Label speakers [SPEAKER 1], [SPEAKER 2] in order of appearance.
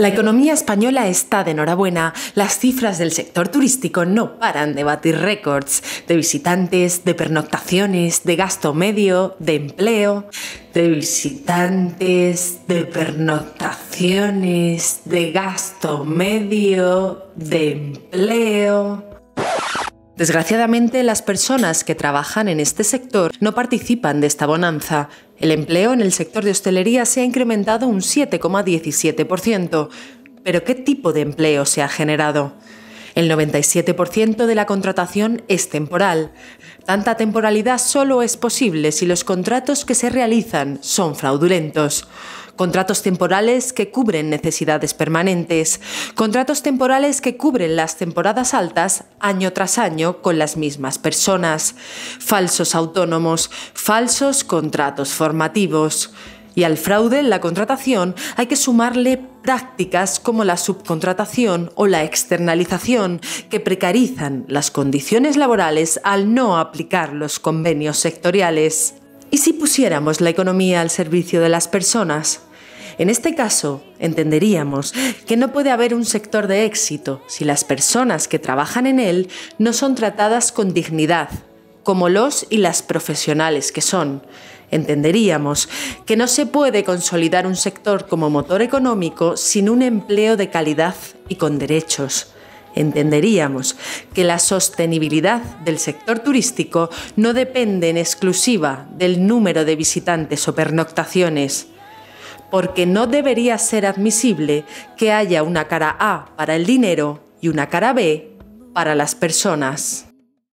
[SPEAKER 1] La economía española está de enhorabuena. Las cifras del sector turístico no paran de batir récords de visitantes, de pernoctaciones, de gasto medio, de empleo, de visitantes, de pernoctaciones, de gasto medio, de empleo. Desgraciadamente, las personas que trabajan en este sector no participan de esta bonanza. El empleo en el sector de hostelería se ha incrementado un 7,17%. Pero ¿qué tipo de empleo se ha generado? El 97% de la contratación es temporal. Tanta temporalidad solo es posible si los contratos que se realizan son fraudulentos contratos temporales que cubren necesidades permanentes, contratos temporales que cubren las temporadas altas año tras año con las mismas personas, falsos autónomos, falsos contratos formativos. Y al fraude en la contratación hay que sumarle prácticas como la subcontratación o la externalización que precarizan las condiciones laborales al no aplicar los convenios sectoriales. ¿Y si pusiéramos la economía al servicio de las personas? En este caso, entenderíamos que no puede haber un sector de éxito si las personas que trabajan en él no son tratadas con dignidad, como los y las profesionales que son. Entenderíamos que no se puede consolidar un sector como motor económico sin un empleo de calidad y con derechos. Entenderíamos que la sostenibilidad del sector turístico no depende en exclusiva del número de visitantes o pernoctaciones porque no debería ser admisible que haya una cara A para el dinero y una cara B para las personas.